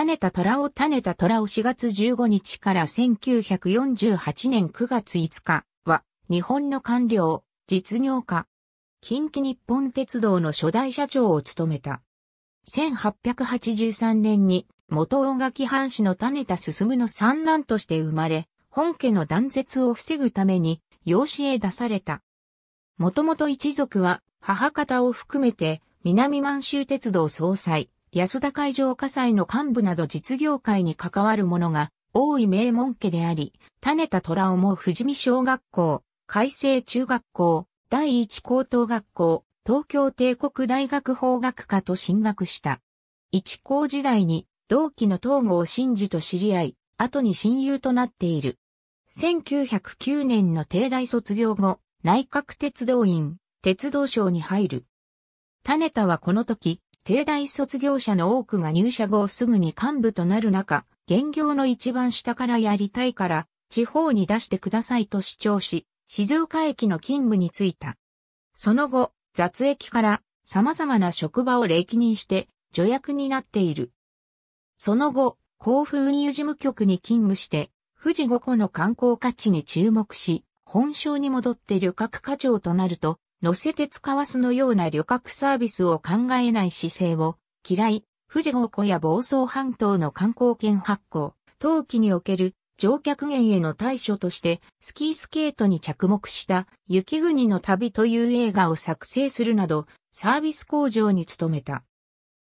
種田虎を種田虎を4月15日から1948年9月5日は、日本の官僚、実業家、近畿日本鉄道の初代社長を務めた。1883年に元大垣藩士の種田進の三男として生まれ、本家の断絶を防ぐために養子へ出された。もともと一族は母方を含めて南満州鉄道総裁、安田会場火災の幹部など実業界に関わる者が多い名門家であり、種田虎尾も富士見小学校、海星中学校、第一高等学校、東京帝国大学法学科と進学した。一高時代に同期の東郷真治と知り合い、後に親友となっている。1909年の帝大卒業後、内閣鉄道院、鉄道省に入る。種田はこの時、帝大卒業者の多くが入社後すぐに幹部となる中、現業の一番下からやりたいから、地方に出してくださいと主張し、静岡駅の勤務に就いた。その後、雑駅から様々な職場を歴任して助役になっている。その後、甲府運輸事務局に勤務して、富士五湖の観光価値に注目し、本省に戻って旅客課長となると、乗せて使わすのような旅客サービスを考えない姿勢を嫌い、富士五湖や房総半島の観光券発行、冬季における乗客減への対処としてスキースケートに着目した雪国の旅という映画を作成するなどサービス工場に努めた。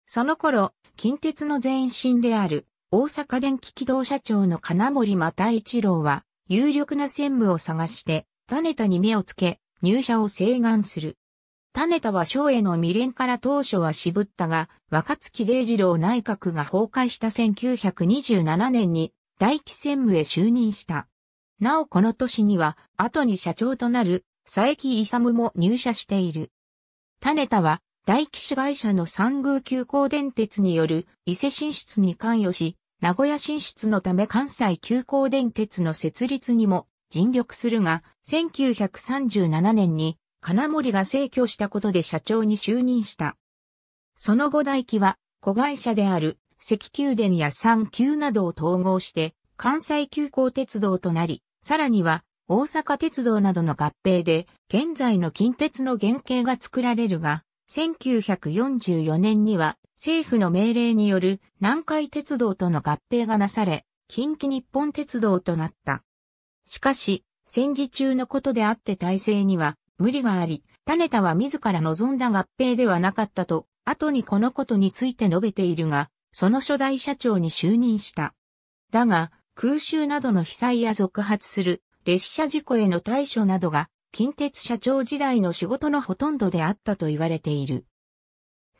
その頃、近鉄の前身である大阪電気機動社長の金森又一郎は有力な専務を探して種田に目をつけ入社を請願する。種田は省への未練から当初は渋ったが、若月礼次郎内閣が崩壊した1927年に大気専務へ就任した。なおこの年には、後に社長となる佐伯勇も入社している。種田は、大気市会社の三宮急行電鉄による伊勢進出に関与し、名古屋進出のため関西急行電鉄の設立にも尽力するが、1937年に金森が逝去したことで社長に就任した。その後大輝は、子会社である石宮殿や三宮などを統合して、関西急行鉄道となり、さらには大阪鉄道などの合併で、現在の近鉄の原型が作られるが、1944年には政府の命令による南海鉄道との合併がなされ、近畿日本鉄道となった。しかし、戦時中のことであって体制には無理があり、種田は自ら望んだ合併ではなかったと、後にこのことについて述べているが、その初代社長に就任した。だが、空襲などの被災や続発する列車事故への対処などが、近鉄社長時代の仕事のほとんどであったと言われている。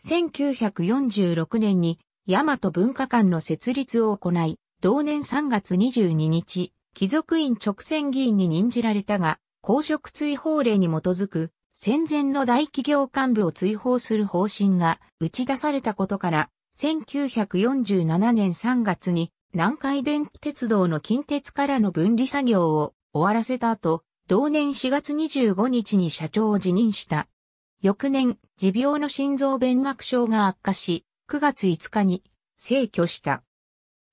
1946年に、大和文化館の設立を行い、同年3月22日、貴族院直選議員に任じられたが、公職追放令に基づく戦前の大企業幹部を追放する方針が打ち出されたことから、1947年3月に南海電気鉄道の近鉄からの分離作業を終わらせた後、同年4月25日に社長を辞任した。翌年、持病の心臓弁膜症が悪化し、9月5日に逝去した。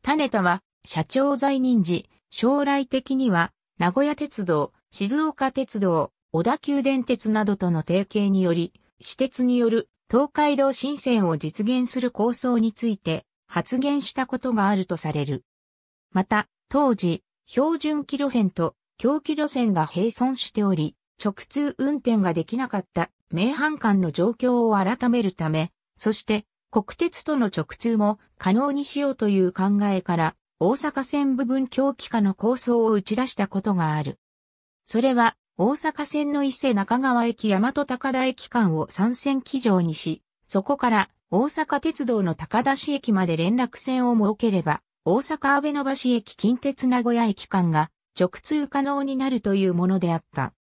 種田は社長在任時、将来的には、名古屋鉄道、静岡鉄道、小田急電鉄などとの提携により、私鉄による東海道新線を実現する構想について発言したことがあるとされる。また、当時、標準機路線と狂気路線が並存しており、直通運転ができなかった名阪間の状況を改めるため、そして国鉄との直通も可能にしようという考えから、大阪線部分強気化の構想を打ち出したことがある。それは、大阪線の伊勢中川駅大和高田駅間を参線機上にし、そこから大阪鉄道の高田市駅まで連絡線を設ければ、大阪安倍野橋駅近鉄名古屋駅間が直通可能になるというものであった。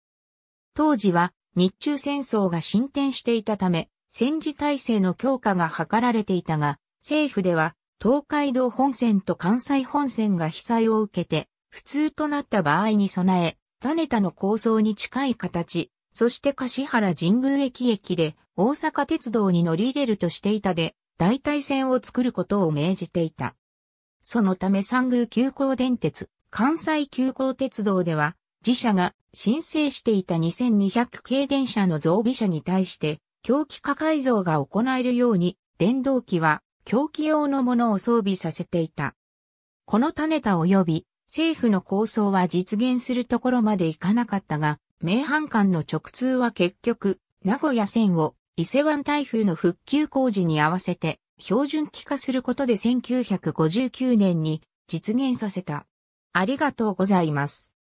当時は日中戦争が進展していたため、戦時体制の強化が図られていたが、政府では東海道本線と関西本線が被災を受けて、不通となった場合に備え、種田の構想に近い形、そして橿原神宮駅駅で大阪鉄道に乗り入れるとしていたで、代替線を作ることを命じていた。そのため三宮急行電鉄、関西急行鉄道では、自社が申請していた2200系電車の増備車に対して、狂気化改造が行えるように、電動機は狂気用のものを装備させていた。この種田及び政府の構想は実現するところまでいかなかったが、名阪間の直通は結局、名古屋線を伊勢湾台風の復旧工事に合わせて標準化化することで1959年に実現させた。ありがとうございます。